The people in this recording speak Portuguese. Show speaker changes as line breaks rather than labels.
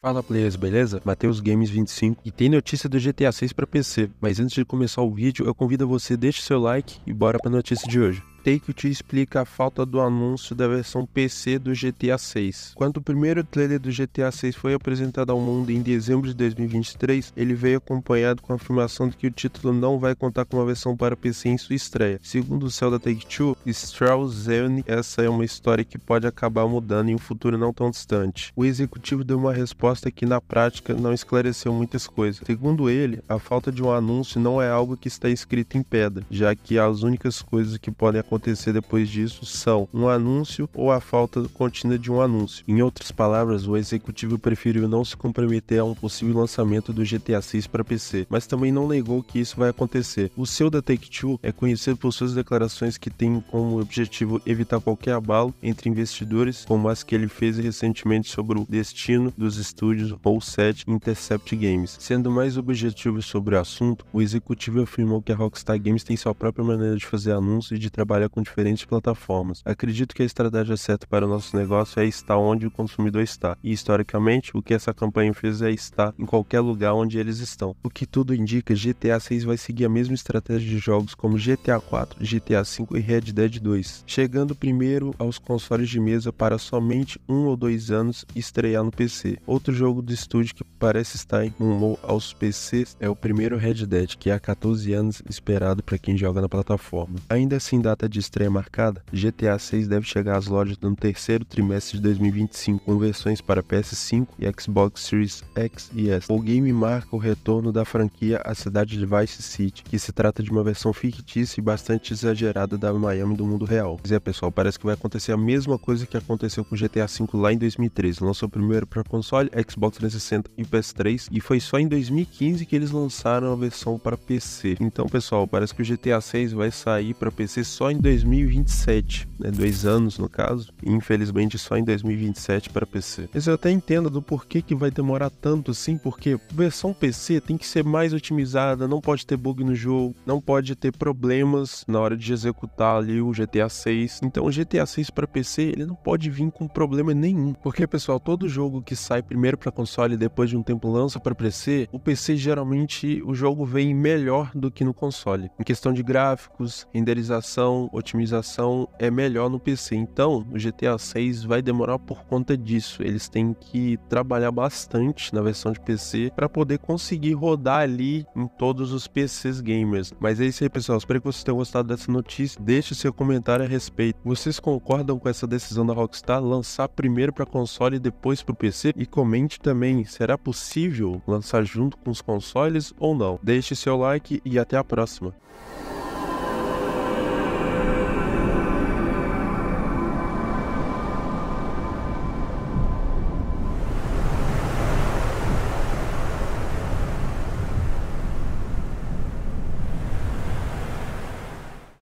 Fala players, beleza? Mateus Games 25 e tem notícia do GTA 6 para PC, mas antes de começar o vídeo, eu convido você deixe seu like e bora para notícia de hoje. Take-Two explica a falta do anúncio da versão PC do GTA 6. Quando o primeiro trailer do GTA 6 foi apresentado ao mundo em dezembro de 2023, ele veio acompanhado com a afirmação de que o título não vai contar com uma versão para PC em sua estreia. Segundo o céu da Take-Two, Strauss Zelnick, essa é uma história que pode acabar mudando em um futuro não tão distante. O executivo deu uma resposta que na prática não esclareceu muitas coisas. Segundo ele, a falta de um anúncio não é algo que está escrito em pedra, já que as únicas coisas que podem acontecer depois disso são um anúncio ou a falta contínua de um anúncio. Em outras palavras, o executivo preferiu não se comprometer a um possível lançamento do GTA 6 para PC, mas também não negou que isso vai acontecer. O seu da Take-Two é conhecido por suas declarações que têm como objetivo evitar qualquer abalo entre investidores, como as que ele fez recentemente sobre o destino dos estúdios ou 7 Intercept Games. Sendo mais objetivo sobre o assunto, o executivo afirmou que a Rockstar Games tem sua própria maneira de fazer anúncios e de trabalhar trabalha com diferentes plataformas. Acredito que a estratégia certa para o nosso negócio é estar onde o consumidor está. E historicamente, o que essa campanha fez é estar em qualquer lugar onde eles estão. O que tudo indica, GTA 6 vai seguir a mesma estratégia de jogos como GTA 4, GTA 5 e Red Dead 2, chegando primeiro aos consoles de mesa para somente um ou dois anos estrear no PC. Outro jogo do estúdio que parece estar em rumor aos PCs é o primeiro Red Dead, que há 14 anos esperado para quem joga na plataforma. Ainda sem assim, data de estreia marcada, GTA 6 deve chegar às lojas no terceiro trimestre de 2025, com versões para PS5 e Xbox Series X e S. O game marca o retorno da franquia à cidade de Vice City, que se trata de uma versão fictícia e bastante exagerada da Miami do mundo real. Pois é, pessoal, parece que vai acontecer a mesma coisa que aconteceu com GTA 5 lá em 2013. Lançou primeiro para console, Xbox 360 e PS3 e foi só em 2015 que eles lançaram a versão para PC. Então, pessoal, parece que o GTA 6 vai sair para PC só em 2027, né? Dois anos no caso, e infelizmente só em 2027 para PC. Mas eu até entendo do porquê que vai demorar tanto assim, porque versão PC tem que ser mais otimizada, não pode ter bug no jogo, não pode ter problemas na hora de executar ali o GTA 6. Então, o GTA 6 para PC, ele não pode vir com problema nenhum, porque pessoal, todo jogo que sai primeiro para console e depois de um tempo lança para PC, o PC geralmente o jogo vem melhor do que no console. Em questão de gráficos, renderização, otimização, é melhor no PC. Então, o GTA 6 vai demorar por conta disso. Eles têm que trabalhar bastante na versão de PC para poder conseguir rodar ali em todos os PCs gamers. Mas é isso aí, pessoal. Espero que vocês tenham gostado dessa notícia. Deixe seu comentário a respeito. Vocês concordam com essa decisão da Rockstar lançar primeiro para console e depois para o PC? E comente também, será possível possível lançar junto com os consoles ou não. Deixe seu like e até a próxima.